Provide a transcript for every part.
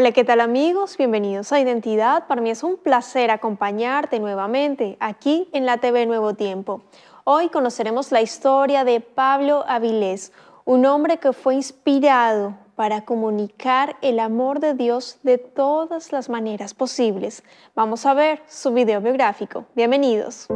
Hola, ¿qué tal amigos? Bienvenidos a Identidad. Para mí es un placer acompañarte nuevamente aquí en la TV Nuevo Tiempo. Hoy conoceremos la historia de Pablo Avilés, un hombre que fue inspirado para comunicar el amor de Dios de todas las maneras posibles. Vamos a ver su video biográfico. Bienvenidos.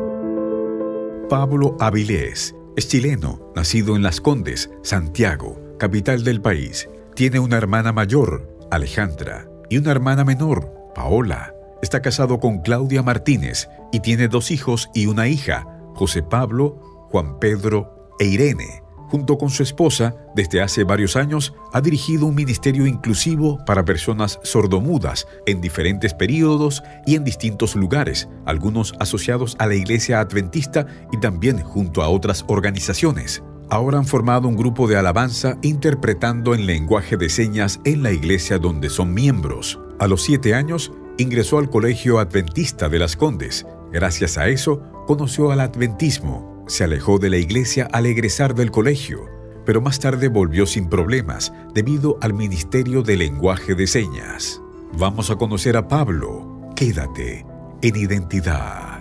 Pablo Avilés es chileno, nacido en Las Condes, Santiago, capital del país. Tiene una hermana mayor, Alejandra, y una hermana menor, Paola. Está casado con Claudia Martínez y tiene dos hijos y una hija, José Pablo, Juan Pedro e Irene. Junto con su esposa, desde hace varios años, ha dirigido un ministerio inclusivo para personas sordomudas en diferentes períodos y en distintos lugares, algunos asociados a la Iglesia Adventista y también junto a otras organizaciones ahora han formado un grupo de alabanza interpretando en lenguaje de señas en la iglesia donde son miembros. A los siete años, ingresó al Colegio Adventista de las Condes. Gracias a eso, conoció al adventismo. Se alejó de la iglesia al egresar del colegio, pero más tarde volvió sin problemas debido al ministerio de lenguaje de señas. Vamos a conocer a Pablo. Quédate en identidad.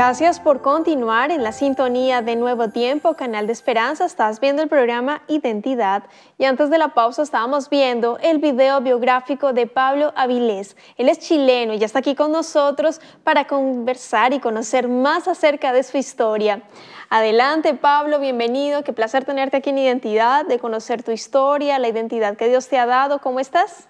Gracias por continuar en la sintonía de Nuevo Tiempo, Canal de Esperanza. Estás viendo el programa Identidad. Y antes de la pausa estábamos viendo el video biográfico de Pablo Avilés. Él es chileno y ya está aquí con nosotros para conversar y conocer más acerca de su historia. Adelante, Pablo, bienvenido. Qué placer tenerte aquí en Identidad, de conocer tu historia, la identidad que Dios te ha dado. ¿Cómo estás?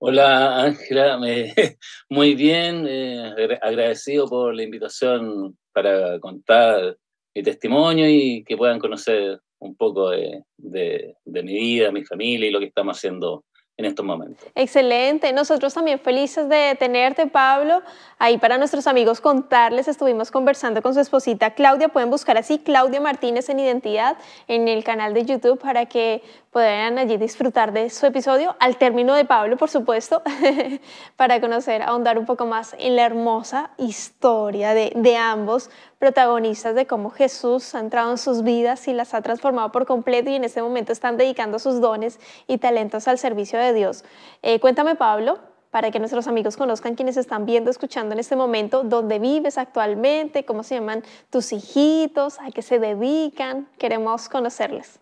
Hola Ángela, muy bien, eh, agradecido por la invitación para contar mi testimonio y que puedan conocer un poco de, de mi vida, mi familia y lo que estamos haciendo en estos momentos. Excelente. Nosotros también felices de tenerte, Pablo. Ahí para nuestros amigos contarles, estuvimos conversando con su esposita Claudia. Pueden buscar así Claudia Martínez en Identidad en el canal de YouTube para que puedan allí disfrutar de su episodio al término de Pablo, por supuesto, para conocer, ahondar un poco más en la hermosa historia de, de ambos protagonistas de cómo Jesús ha entrado en sus vidas y las ha transformado por completo y en este momento están dedicando sus dones y talentos al servicio de Dios. Eh, cuéntame, Pablo, para que nuestros amigos conozcan quienes están viendo, escuchando en este momento, dónde vives actualmente, cómo se llaman tus hijitos, a qué se dedican. Queremos conocerles.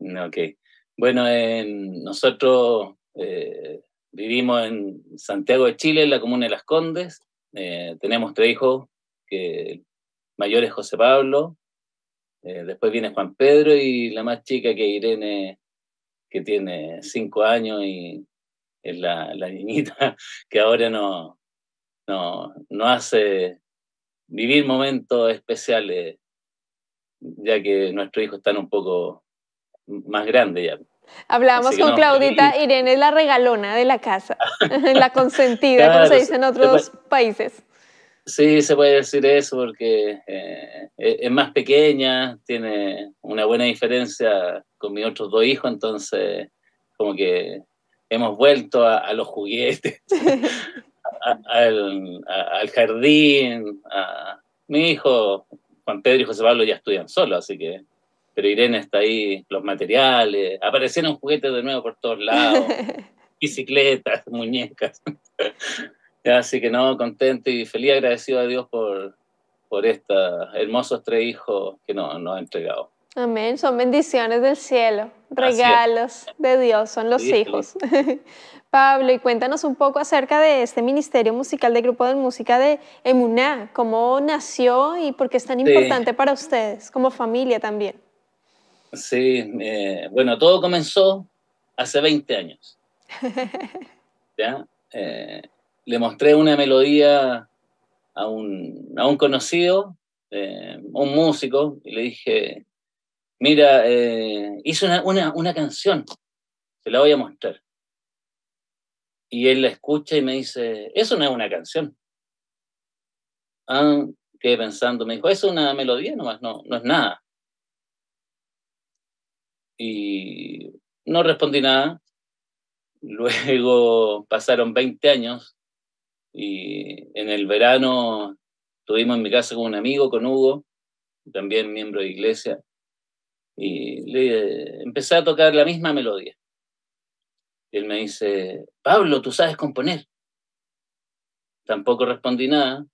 Ok. Bueno, nosotros eh, vivimos en Santiago de Chile, en la comuna de Las Condes. Eh, tenemos tres hijos, que mayor es José Pablo, eh, después viene Juan Pedro y la más chica que Irene, que tiene cinco años y es la, niñita que ahora no, no, hace vivir momentos especiales, ya que nuestros hijos están un poco más grandes ya. Hablábamos con Claudita, Irene es la regalona de la casa, la consentida, como se dice en otros países Sí, se puede decir eso porque eh, e-, es más pequeña, tiene una buena diferencia con mis otros dos hijos, entonces como que hemos vuelto a, los juguetes, al jardín. a Mi hijo, Juan Pedro y José Pablo ya estudian solo, así que... Pero Irene está ahí, los materiales, aparecieron juguetes de nuevo por todos lados, bicicletas, muñecas. Así que no, contento y feliz, agradecido a Dios por, por estos hermosos tres hijos que nos, nos ha entregado. Amén, son bendiciones del cielo, regalos de Dios, son los hijos. Pablo, y cuéntanos un poco acerca de este ministerio musical del Grupo de Música de Emuná, cómo nació y por qué es tan importante para ustedes, como familia también. Sí, eh, bueno, todo comenzó hace 20 años. ¿ya? Eh, le mostré una melodía a un, conocido, eh, un músico, y le dije, mira, eh, hice una, canción, se la voy a mostrar. Y él la escucha y me dice, eso no es una canción. Ah, quedé pensando, me dijo, es una melodía nomás, no, no es nada. Y no respondí nada. Luego pasaron 20 años y en el verano estuvimos en mi casa con un amigo, con Hugo, también miembro de iglesia, y le empecé a tocar la misma melodía. Y él me dice, Pablo, ¿tú sabes componer? Tampoco respondí nada,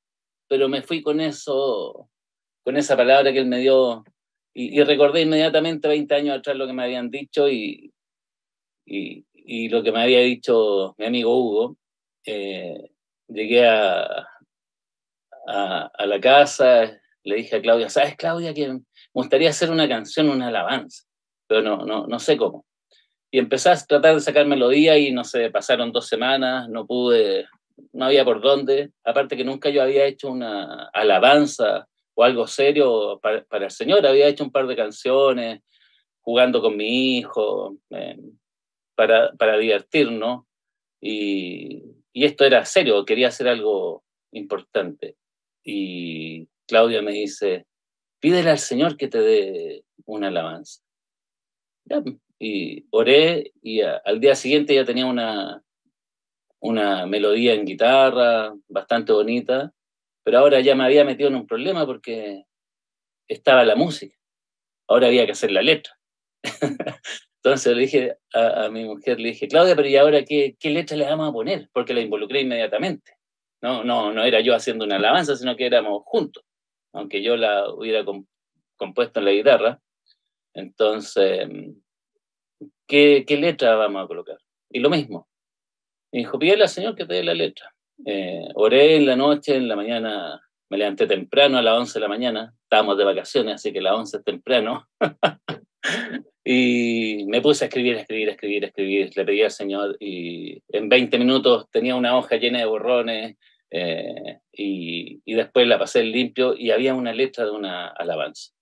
pero me fui con eso, con esa palabra que él me dio, y, recordé inmediatamente 20 años atrás lo que me habían dicho y, y, lo que me había dicho mi amigo Hugo. Eh, llegué a, a, la casa, le dije a Claudia, ¿sabes Claudia que me gustaría hacer una canción, una alabanza? Pero no, no, no sé cómo. Y empecé a tratar de sacar melodía y no sé, pasaron dos semanas, no pude, no había por dónde. Aparte que nunca yo había hecho una alabanza o algo serio para, el Señor, había hecho un par de canciones jugando con mi hijo, eh, para, para divertirnos. Y, y esto era serio, quería hacer algo importante. Y Claudia me dice, pídele al Señor que te dé una alabanza. Y oré y al día siguiente ya tenía una, una melodía en guitarra bastante bonita, pero ahora ya me había metido en un problema porque estaba la música. Ahora había que hacer la letra. Entonces le dije a, mi mujer, le dije, Claudia, pero ¿y ahora qué, qué letra le vamos a poner? Porque la involucré inmediatamente. No, no, no era yo haciendo una alabanza, sino que éramos juntos, aunque yo la hubiera compuesto en la guitarra. Entonces, ¿qué, letra vamos a colocar? Y lo mismo. Me dijo, pídele al Señor que te dé la letra. Eh, oré en la noche, en la mañana, me levanté temprano a las 11 de la mañana, estábamos de vacaciones, así que a las 11 es temprano. Y me puse a escribir, a escribir, escribir, escribir. Le pedí al Señor y en 20 minutos tenía una hoja llena de borrones eh, y, y, después la pasé limpio y había una letra de una alabanza.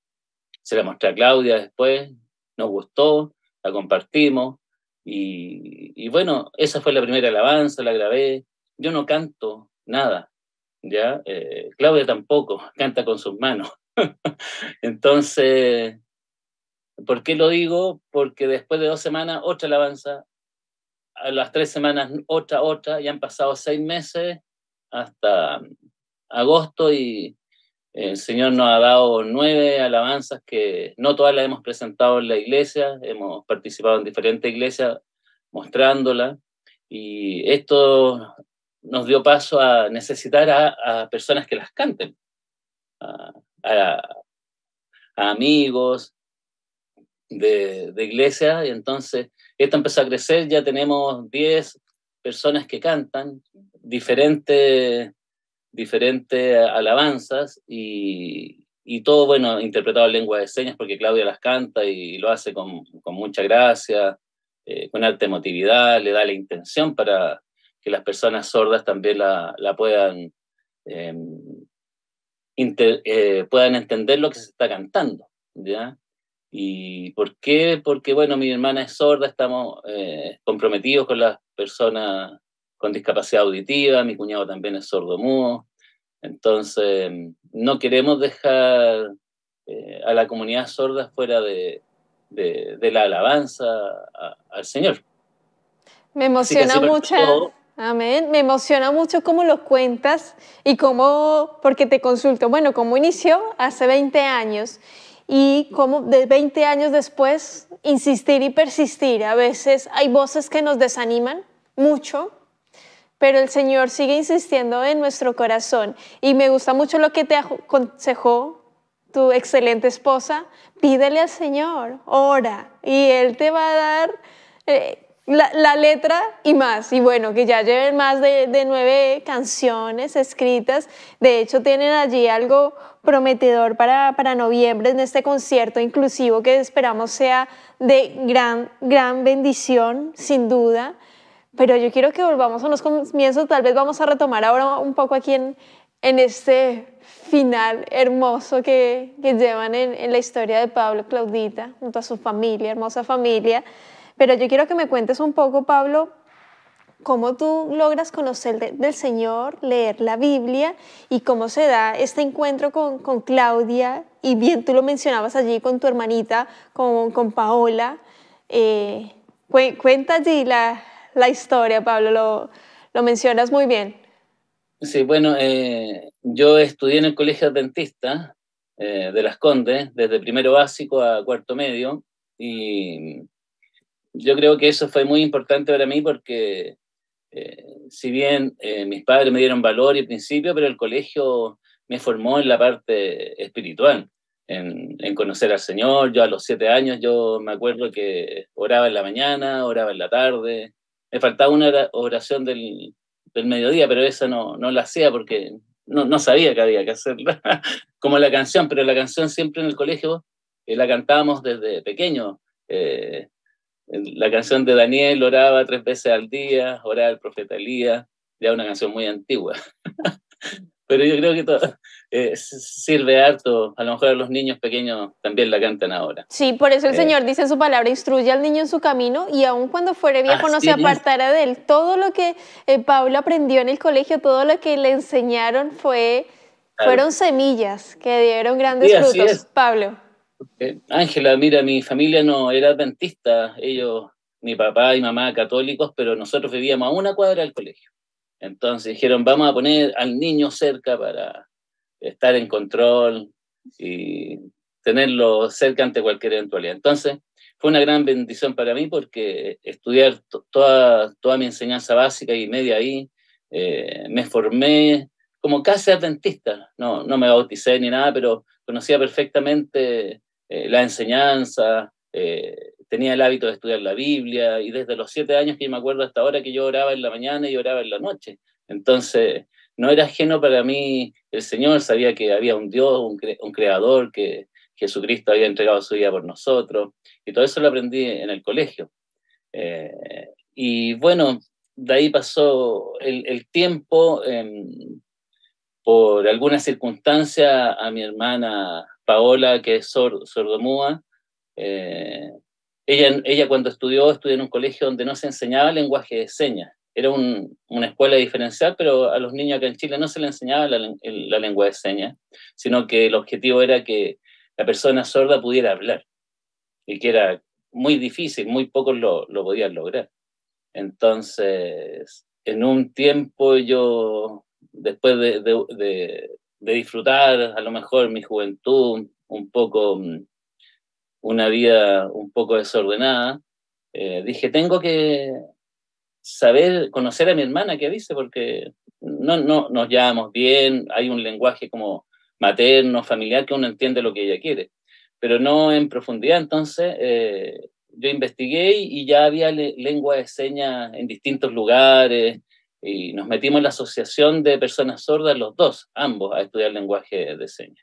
Se la mostré a Claudia después, nos gustó, la compartimos y, y bueno, esa fue la primera alabanza, la grabé. Yo no canto nada, ¿ya? Eh, Claudia tampoco, canta con sus manos. Entonces ¿Por qué lo digo? Porque después de dos semanas, otra alabanza, a las tres semanas, otra, otra, ya han pasado seis meses hasta agosto y el Señor nos ha dado nueve alabanzas que no todas las hemos presentado en la iglesia, hemos participado en diferentes iglesias mostrándola y esto nos dio paso a necesitar a, personas que las canten, a amigos, de, iglesia, y entonces esto empezó a crecer, ya tenemos 10 personas que cantan, diferentes diferentes alabanzas y, todo, bueno, interpretado en lengua de señas porque Claudia las canta y lo hace con, mucha gracia, eh, con alta emotividad, le da la intención para que las personas sordas también la, puedan, em, eh, puedan entender lo que se está cantando, ¿ya? ¿Y por qué? Porque, bueno, mi hermana es sorda, estamos eh, comprometidos con las personas con discapacidad auditiva, mi cuñado también es sordo mudo, entonces no queremos dejar eh, a la comunidad sorda fuera de, de, la alabanza al Señor. Me emociona mucho. Amén. Me emociona mucho cómo lo cuentas y cómo, porque te consulto, bueno, como inició hace 20 años y como de 20 años después insistir y persistir. A veces hay voces que nos desaniman mucho, pero el Señor sigue insistiendo en nuestro corazón. Y me gusta mucho lo que te aconsejó tu excelente esposa. Pídele al Señor, ora, y Él te va a dar eh, la, letra y más. Y bueno, que ya lleven más de, nueve canciones escritas. De hecho, tienen allí algo prometedor para, noviembre en este concierto inclusivo que esperamos sea de gran, gran bendición, sin duda. Pero yo quiero que volvamos a los comienzos. Tal vez vamos a retomar ahora un poco aquí en, este final hermoso que, llevan en, en la historia de Pablo Claudita junto a su familia, hermosa familia. Pero yo quiero que me cuentes un poco, Pablo, cómo tú logras conocer del Señor, leer la Biblia y cómo se da este encuentro con, Claudia. Y bien, tú lo mencionabas allí con tu hermanita, con, Paola. Eh, cuenta allí la, historia, Pablo, lo, mencionas muy bien. Sí, bueno, eh, yo estudié en el Colegio Adventista eh, de Las Condes, desde primero básico a cuarto medio, y yo creo que eso fue muy importante para mí porque eh, si bien eh, mis padres me dieron valor y principio, pero el colegio me formó en la parte espiritual, en, conocer al Señor. Yo a los siete años, yo me acuerdo que oraba en la mañana, oraba en la tarde. Me faltaba una oración del, del mediodía, pero esa no, no la hacía porque no, no, sabía que había que hacerla, como la canción, pero la canción siempre en el colegio eh, la cantábamos desde pequeño. La canción de Daniel oraba tres veces al día, oraba el profeta Elías, ya una canción muy antigua. Pero yo creo que todo, eh, sirve harto. A lo mejor los niños pequeños también la cantan ahora. Sí, por eso el eh. Señor dice en su palabra, instruye al niño en su camino y aun cuando fuere ah, viejo no se apartará de él. Todo lo que eh, Pablo aprendió en el colegio, todo lo que le enseñaron fue, fueron semillas que dieron grandes frutos. Pablo. Eh, Ángela, mira, mi familia no era adventista, ellos, mi papá y mamá católicos, pero nosotros vivíamos a una cuadra del colegio. Entonces dijeron, vamos a poner al niño cerca para estar en control y tenerlo cerca ante cualquier eventualidad. Entonces, fue una gran bendición para mí porque estudiar toda, toda mi enseñanza básica y media ahí, eh, me formé como casi adventista, no, no me bauticé ni nada, pero conocía perfectamente eh, la enseñanza, eh, tenía el hábito de estudiar la Biblia y desde los siete años que me acuerdo hasta ahora que yo oraba en la mañana y oraba en la noche. Entonces, no era ajeno para mí el Señor, sabía que había un Dios, un, creador, que Jesucristo había entregado su vida por nosotros y todo eso lo aprendí en el colegio. Eh, y bueno, de ahí pasó el, tiempo. Em, por alguna circunstancia a mi hermana Paola, que es sordomúa eh, ella, ella cuando estudió, estudió en un colegio donde no se enseñaba lenguaje de señas. Era una escuela diferencial, pero a los niños acá en Chile no se le enseñaba la, lengua de señas, sino que el objetivo era que la persona sorda pudiera hablar, y que era muy difícil, muy pocos lo, podían lograr. Entonces, en un tiempo yo, después de, de disfrutar a lo mejor mi juventud, un poco, mm, una vida un poco desordenada, eh, dije, tengo que saber, conocer a mi hermana, ¿qué dice? Porque no, no nos llamamos bien, hay un lenguaje como materno, familiar, que uno entiende lo que ella quiere, pero no en profundidad. Entonces, eh, yo investigué y ya había lengua de señas en distintos lugares, y nos metimos en la Asociación de Personas Sordas los dos, ambos, a estudiar lenguaje de señas.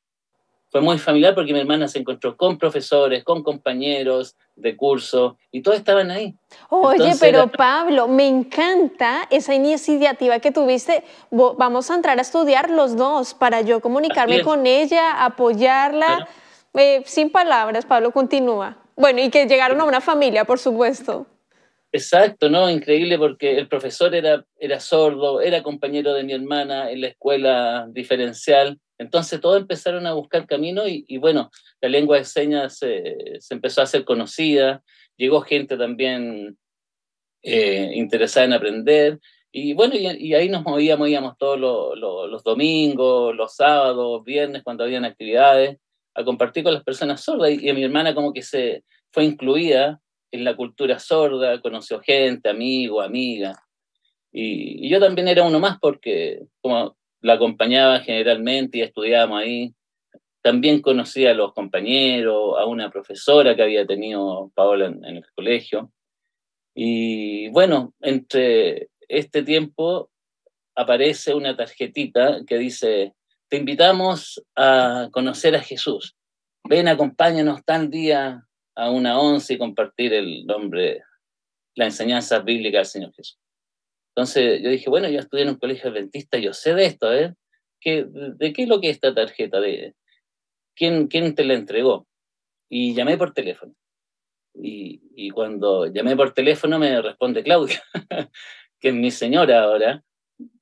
Fue muy familiar porque mi hermana se encontró con profesores, con compañeros de curso y todos estaban ahí. Oye, pero Pablo, me encanta esa iniciativa que tuviste. Vamos a entrar a estudiar los dos para yo comunicarme con ella, apoyarla. Eh, sin palabras, Pablo, continúa. Bueno, y que llegaron a una familia, por supuesto. Exacto, ¿no? Increíble porque el profesor era, era sordo, era compañero de mi hermana en la escuela diferencial. Entonces todos empezaron a buscar camino y, bueno, la lengua de señas se, empezó a hacer conocida, llegó gente también eh, interesada en aprender. Y bueno, y, ahí nos movíamos, todos los, domingos, los sábados, viernes, cuando habían actividades, a compartir con las personas sordas. Y, a mi hermana como que se fue incluida en la cultura sorda, conoció gente, amigo, amiga. Y, yo también era uno más porque como la acompañaba generalmente y estudiábamos ahí, también conocí a los compañeros, a una profesora que había tenido Paola en, en el colegio. Y bueno, entre este tiempo aparece una tarjetita que dice, te invitamos a conocer a Jesús, ven, acompáñanos tal día a una once y compartir el nombre, la enseñanza bíblica del Señor Jesús. Entonces yo dije, bueno, yo estudié en un colegio adventista, yo sé de esto, ¿eh? ¿de qué es lo que es esta tarjeta? De, ¿quién, ¿Quién te la entregó? Y llamé por teléfono. Y, y cuando llamé por teléfono me responde Claudia, que es mi señora ahora.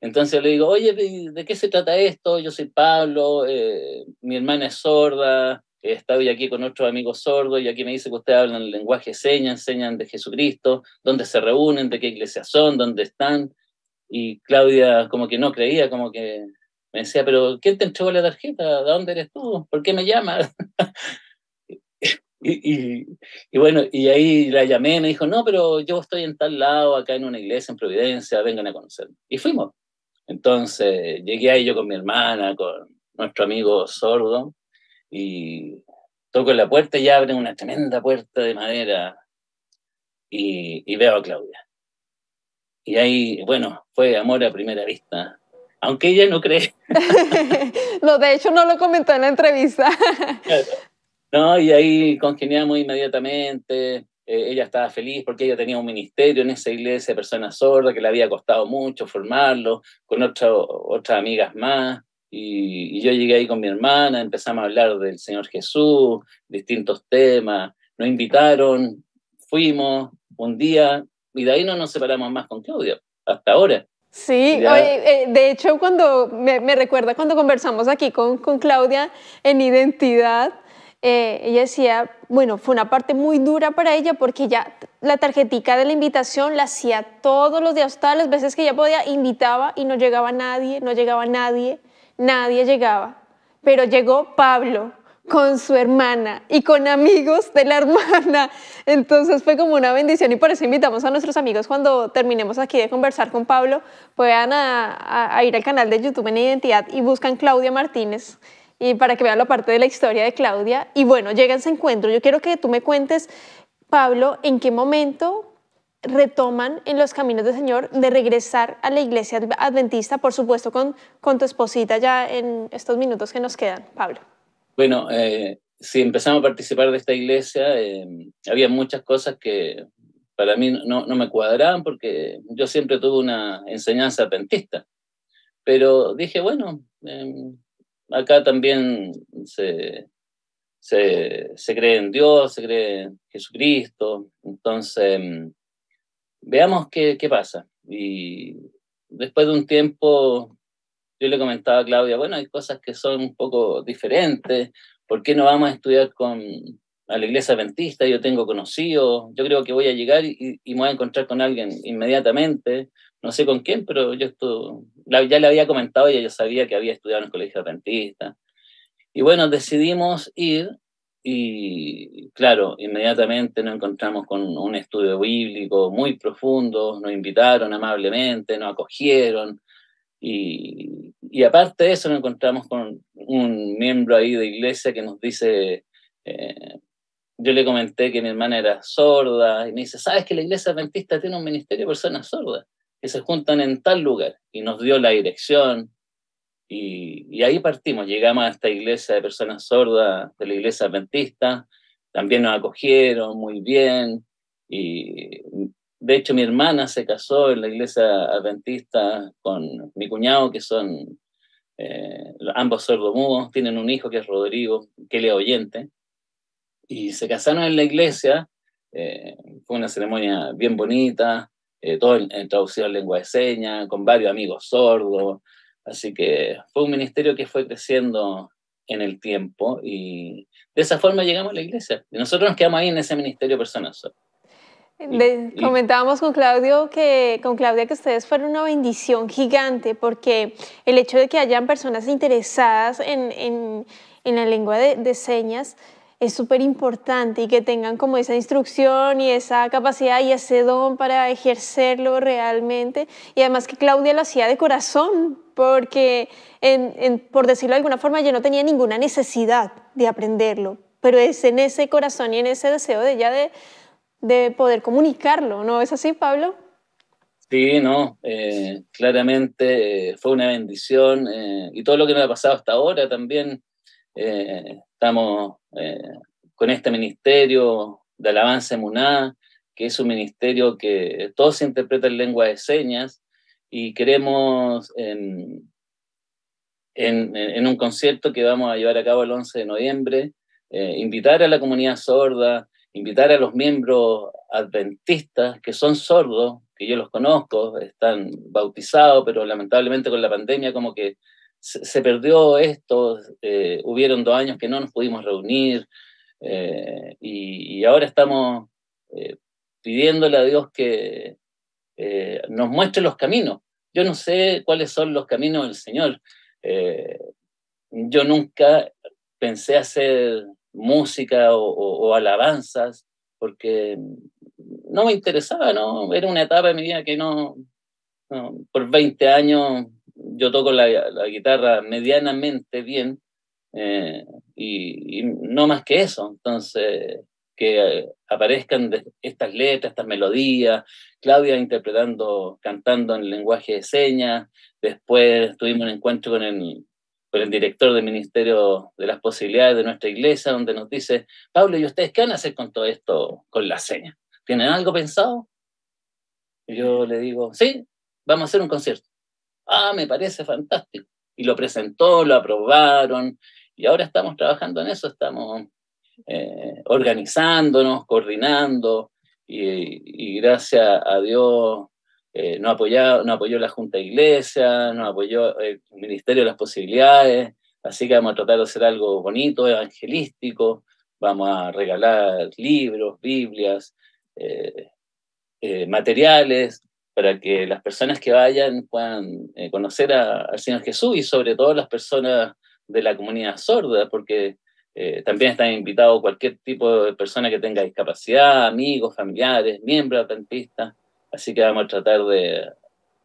Entonces le digo, oye, ¿de qué se trata esto? Yo soy Pablo, eh, mi hermana es sorda, he estado aquí con otros amigos sordos y aquí me dice que ustedes hablan el lenguaje seña enseñan de Jesucristo, dónde se reúnen, de qué iglesia son, dónde están. Y Claudia como que no creía, como que me decía, pero ¿quién te entregó la tarjeta? ¿De dónde eres tú? ¿Por qué me llamas? y, bueno, y ahí la llamé, me dijo, no, pero yo estoy en tal lado, acá en una iglesia, en Providencia, vengan a conocerme. Y fuimos. Entonces llegué ahí yo con mi hermana, con nuestro amigo sordo, y toco la puerta y abren una tremenda puerta de madera y, veo a Claudia. Y ahí, bueno, fue amor a primera vista aunque ella no cree. no, de hecho no lo comentó en la entrevista. no, y ahí congeniamos inmediatamente. Eh, ella estaba feliz porque ella tenía un ministerio en esa iglesia de personas sordas que le había costado mucho formarlo, con otras otras amigas más. Y, yo llegué ahí con mi hermana, empezamos a hablar del Señor Jesús, distintos temas, nos invitaron, fuimos un día y de ahí no nos separamos más con Claudia, hasta ahora. Sí, eh, de hecho cuando me, me, recuerda cuando conversamos aquí con, con Claudia en identidad, eh, ella decía, bueno, fue una parte muy dura para ella porque ya la tarjetica de la invitación la hacía todos los días, todas las veces que ella podía, invitaba y no llegaba nadie, no llegaba nadie nadie llegaba, pero llegó Pablo con su hermana y con amigos de la hermana. Entonces fue como una bendición y por eso invitamos a nuestros amigos cuando terminemos aquí de conversar con Pablo, puedan a, ir al canal de YouTube en Identidad y buscan Claudia Martínez y para que vean la parte de la historia de Claudia. Y bueno, llegan ese encuentro. Yo quiero que tú me cuentes, Pablo, en qué momento retoman en los caminos del Señor de regresar a la iglesia adventista, por supuesto con, con tu esposita ya en estos minutos que nos quedan, Pablo. Bueno, eh, si empezamos a participar de esta iglesia, eh, había muchas cosas que para mí no, no, me cuadraban porque yo siempre tuve una enseñanza adventista, pero dije, bueno, em, acá también se, se, se cree en Dios, se cree en Jesucristo, entonces em, veamos qué, qué pasa. Y después de un tiempo, yo le comentaba a Claudia, bueno, hay cosas que son un poco diferentes, ¿por qué no vamos a estudiar con, la iglesia adventista? Yo tengo conocidos, yo creo que voy a llegar y, me voy a encontrar con alguien inmediatamente, no sé con quién, pero yo esto, ya le había comentado y yo sabía que había estudiado en el colegio adventista. Y bueno, decidimos ir y claro, inmediatamente nos encontramos con un estudio bíblico muy profundo, nos invitaron amablemente, nos acogieron. Y, aparte de eso, nos encontramos con un miembro ahí de iglesia que nos dice, eh, yo le comenté que mi hermana era sorda y me dice, ¿sabes que la iglesia adventista tiene un ministerio de personas sordas que se juntan en tal lugar? Y nos dio la dirección, y, ahí partimos, llegamos a esta iglesia de personas sordas, de la iglesia adventista, también nos acogieron muy bien. Y de hecho mi hermana se casó en la iglesia adventista con mi cuñado, que son eh, ambos sordomudos, tienen un hijo que es Rodrigo, que le oyente, y se casaron en la iglesia, eh, fue una ceremonia bien bonita, eh, todo en, en, traducido lengua de señas, con varios amigos sordos, Así que fue un ministerio que fue creciendo en el tiempo y de esa forma llegamos a la iglesia. Y nosotros nos quedamos ahí en ese ministerio personal. comentábamos con Claudio que con Claudia que ustedes fueron una bendición gigante porque el hecho de que hayan personas interesadas en, en, la lengua de, de señas es súper importante y que tengan como esa instrucción y esa capacidad y ese don para ejercerlo realmente y además que Claudia lo hacía de corazón porque, por decirlo de alguna forma, yo no tenía ninguna necesidad de aprenderlo, pero es en ese corazón y en ese deseo de ya de, poder comunicarlo, ¿no es así, Pablo? Sí, no, eh, claramente eh, fue una bendición eh, y todo lo que me ha pasado hasta ahora también. estamos con este ministerio de alabanza Muná, que es un ministerio que todo se interpreta en lengua de señas, y queremos en, un concierto que vamos a llevar a cabo el 11 de noviembre, eh, invitar a la comunidad sorda, invitar a los miembros adventistas que son sordos, que yo los conozco, están bautizados, pero lamentablemente con la pandemia como que se, perdió esto, eh, hubieron dos años que no nos pudimos reunir eh, y, ahora estamos pidiéndole a Dios que, eh, nos muestre los caminos. Yo no sé cuáles son los caminos del Señor. Eh, yo nunca pensé hacer música o, alabanzas porque no me interesaba, ¿no? Era una etapa de mi vida que no, por 20 años yo toco la, guitarra medianamente bien eh, y, no más que eso. Entonces, que eh, aparezcan estas letras, estas melodías, Claudia interpretando, cantando en lenguaje de señas, después tuvimos un encuentro con el, director del Ministerio de las Posibilidades de nuestra iglesia, donde nos dice, Pablo, ¿y ustedes qué van a hacer con todo esto, con la seña? ¿Tienen algo pensado? yo le digo, sí, vamos a hacer un concierto. Ah, me parece fantástico. Y lo presentó, lo aprobaron, y ahora estamos trabajando en eso, estamos eh, organizándonos, coordinando, y, gracias a Dios eh, nos, apoyó, nos apoyó la Junta Iglesia, nos apoyó el Ministerio de las Posibilidades, así que vamos a tratar de hacer algo bonito, evangelístico, vamos a regalar libros, Biblias, eh, eh, materiales para que las personas que vayan puedan conocer al Señor Jesús y sobre todo las personas de la comunidad sorda, porque eh, también están invitados cualquier tipo de persona que tenga discapacidad, amigos, familiares, miembros adventistas. Así que vamos a tratar de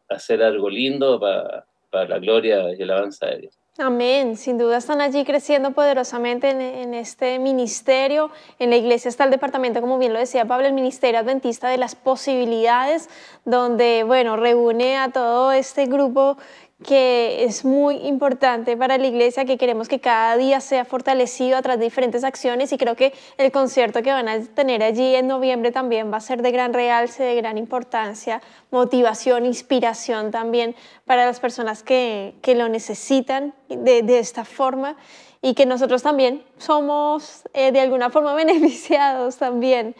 hacer algo lindo para, la gloria y el avance de Dios. Amén. Sin duda están allí creciendo poderosamente en, este ministerio. En la iglesia está el departamento, como bien lo decía Pablo, el Ministerio Adventista de las Posibilidades, donde, bueno, reúne a todo este grupo que es muy importante para la iglesia, que queremos que cada día sea fortalecido a través de diferentes acciones y creo que el concierto que van a tener allí en noviembre también va a ser de gran realce, de gran importancia, motivación, inspiración también para las personas que, lo necesitan de, esta forma y que nosotros también somos eh, de alguna forma beneficiados también,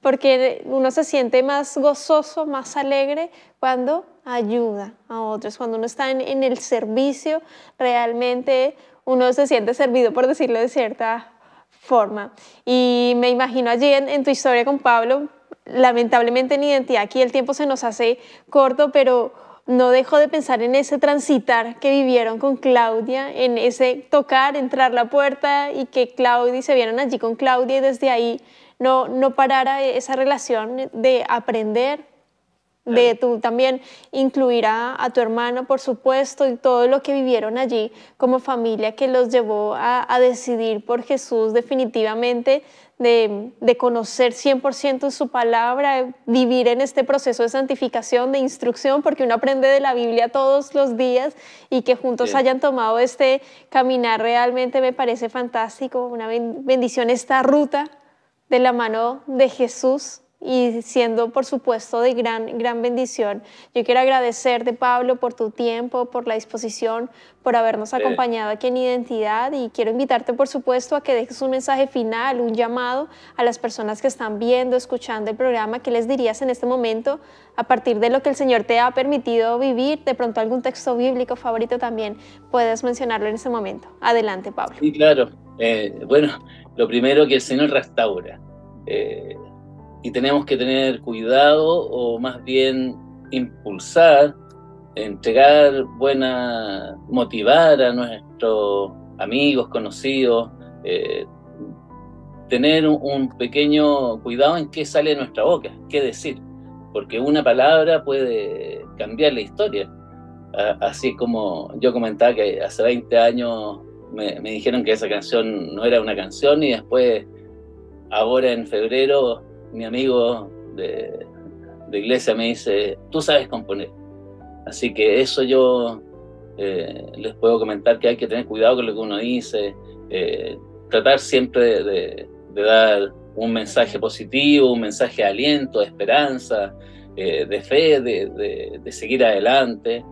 porque uno se siente más gozoso, más alegre cuando ayuda a otros, cuando uno está en, el servicio, realmente uno se siente servido, por decirlo de cierta forma. Y me imagino allí en, tu historia con Pablo, lamentablemente en identidad aquí el tiempo se nos hace corto, pero no dejo de pensar en ese transitar que vivieron con Claudia, en ese tocar, entrar la puerta y que Claudia se vieron allí con Claudia y desde ahí no, no parara esa relación de aprender, de tú también incluir a, tu hermano, por supuesto, y todo lo que vivieron allí como familia que los llevó a, decidir por Jesús definitivamente, de, de conocer 100% su palabra, vivir en este proceso de santificación, de instrucción, porque uno aprende de la Biblia todos los días y que juntos hayan tomado este caminar realmente me parece fantástico, una bendición esta ruta de la mano de Jesús y siendo, por supuesto, de gran, gran bendición. Yo quiero agradecerte, Pablo, por tu tiempo, por la disposición, por habernos eh. acompañado aquí en Identidad y quiero invitarte, por supuesto, a que dejes un mensaje final, un llamado a las personas que están viendo, escuchando el programa, ¿qué les dirías en este momento a partir de lo que el Señor te ha permitido vivir? De pronto algún texto bíblico favorito también puedes mencionarlo en este momento. Adelante, Pablo. Sí, claro. Eh, bueno, lo primero que el Señor restaura. Eh, y tenemos que tener cuidado o más bien impulsar, entregar buena, motivar a nuestros amigos, conocidos, eh, tener un, pequeño cuidado en qué sale de nuestra boca, qué decir, porque una palabra puede cambiar la historia. Así como yo comentaba que hace 20 años me, me dijeron que esa canción no era una canción y después, ahora en febrero, mi amigo de, iglesia me dice, tú sabes componer. Así que eso yo eh, les puedo comentar que hay que tener cuidado con lo que uno dice, eh, tratar siempre de, dar un mensaje positivo, un mensaje de aliento, de esperanza, eh, de fe, de, de seguir adelante.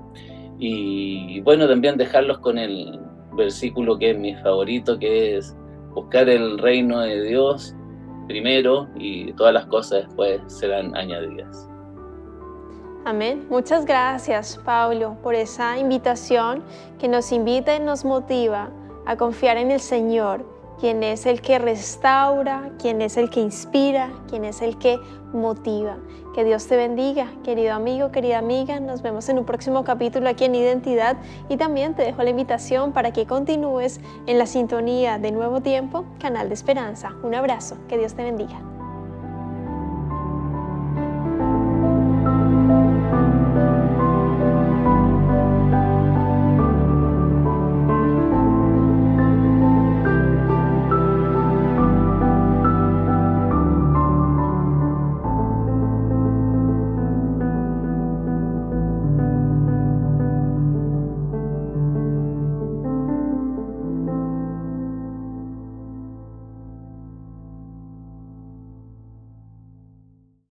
Y bueno, también dejarlos con el versículo que es mi favorito, que es buscar el reino de Dios primero y todas las cosas después serán añadidas. Amén. Muchas gracias, Pablo, por esa invitación que nos invita y nos motiva a confiar en el Señor quien es el que restaura, quién es el que inspira, quién es el que motiva. Que Dios te bendiga, querido amigo, querida amiga. Nos vemos en un próximo capítulo aquí en Identidad y también te dejo la invitación para que continúes en la sintonía de Nuevo Tiempo, Canal de Esperanza. Un abrazo, que Dios te bendiga.